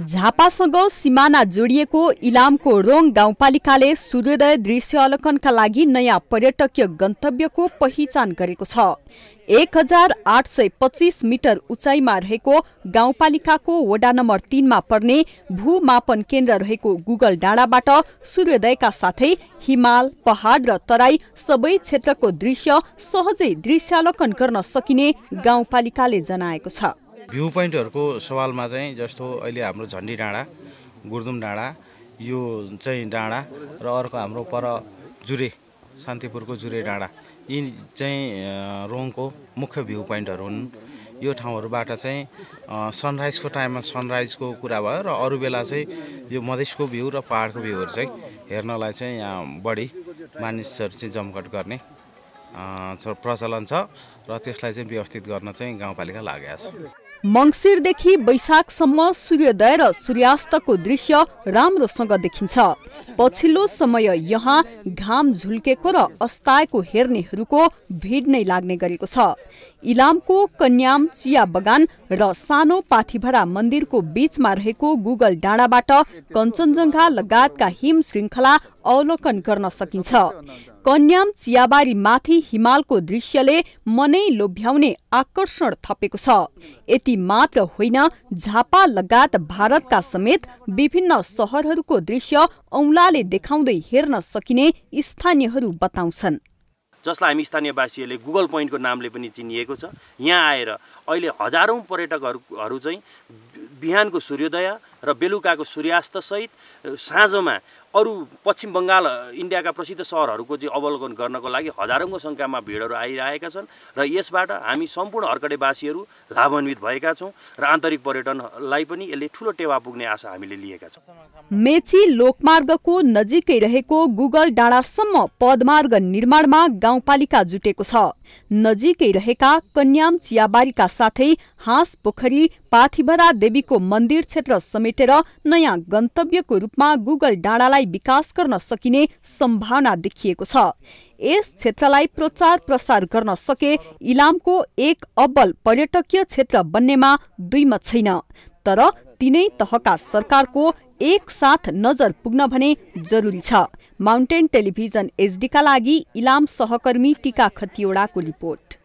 झापासँग सिमाना जोडिएको इलामको रोङ गाउँपालिकाले सूर्योदय दृश्य दृश्यअवलोकनका लागि नयाँ पर्यटकीय गन्तव्यको पहिचान गरेको छ एक हजार आठ सय पच्चिस मिटर उचाइमा रहेको गाउँपालिकाको वडा नम्बर तिनमा पर्ने भूमापन केन्द्र रहेको गुगल डाँडाबाट सूर्योदयका साथै हिमाल पहाड र तराई सबै क्षेत्रको दृश्य सहजै दृश्यालोकन गर्न सकिने गाउँपालिकाले जनाएको छ भ्यू पोइन्टहरूको सवालमा चाहिँ जस्तो अहिले हाम्रो झन्डी डाँडा गुर्दुम डाँडा यो चाहिँ डाँडा र अर्को हाम्रो पर जुरे शान्तिपुरको जुरे डाँडा यी चाहिँ रोङको मुख्य भ्यू पोइन्टहरू हुन् यो ठाउँहरूबाट चाहिँ सनराइजको टाइममा सनराइजको कुरा भयो र अरू बेला चाहिँ यो मधेसको भ्यू र पाहाडको भ्यूहरू चाहिँ हेर्नलाई चाहिँ यहाँ बढी मानिसहरू चाहिँ जमघट गर्ने प्रचलन छ र त्यसलाई चाहिँ व्यवस्थित गर्न चाहिँ गाउँपालिका लागेको छ मङ्सिरदेखि वैशाखसम्म सूर्योदय र सूर्यास्तको दृश्य राम्रोसँग देखिन्छ पछिल्लो समय यहाँ घाम झुल्केको र अस्ताएको हेर्नेहरूको भिड नै लाग्ने गरेको छ इलामको कन्याम चिया बगान र सानो पाथिभरा मन्दिरको बीचमा रहेको गुगल डाँडाबाट कञ्चनजङ्घा लगायतका हिम श्रृङ्खला अवलोकन गर्न सकिन्छ कन्याम चियाबारी माथि हिमालको दृश्यले मन नै लोभ्याउने आकर्षण थपेको छ यति मात्र होइन झापा लगायत भारतका समेत विभिन्न सहरहरूको दृश्य औँलाले देखाउँदै हेर्न सकिने स्थानीयहरू बताउँछन् जसलाई हामी स्थानीयवासीहरूले गुगल पोइन्टको नामले पनि चिनिएको छ यहाँ आएर अहिले हजारौँ पर्यटकहरू चाहिँ बिहानको सूर्योदय र बेलुकाको सूर्यास्तसहित साँझमा अरू पश्चिम बङ्गाल इन्डियाका प्रसिद्ध सहरहरूको चाहिँ अवलोकन गर्नको लागि हजारौँको सङ्ख्यामा भिडहरू आइरहेका छन् र यसबाट हामी सम्पूर्ण अर्कडेवासीहरू लाभान्वित भएका छौँ र आन्तरिक पर्यटनलाई पनि यसले ठुलो टेवा पुग्ने आशा हामीले लिएका छौँ मेची लोकमार्गको नजिकै रहेको गुगल डाँडासम्म पदमार्ग निर्माणमा गाउँपालिका जुटेको छ नजिकै रहेका कन्याम चियाबारीका साथै हाँस पोखरी पाथिभरा देवीको मन्दिर क्षेत्र समेटेर नयाँ गन्तव्यको रूपमा गुगल डाँडालाई विकास गर्न सकिने सम्भावना देखिएको छ यस क्षेत्रलाई प्रचार प्रसार गर्न सके इलामको एक अब्बल पर्यटकीय क्षेत्र बन्नेमा मत छैन तर तिनै तहका सरकारको एकसाथ नजर पुग्न भने जरुरी छ माउन्टेन टेलिभिजन एसडीका लागि इलाम सहकर्मी टिका खतिवड़ाको रिपोर्ट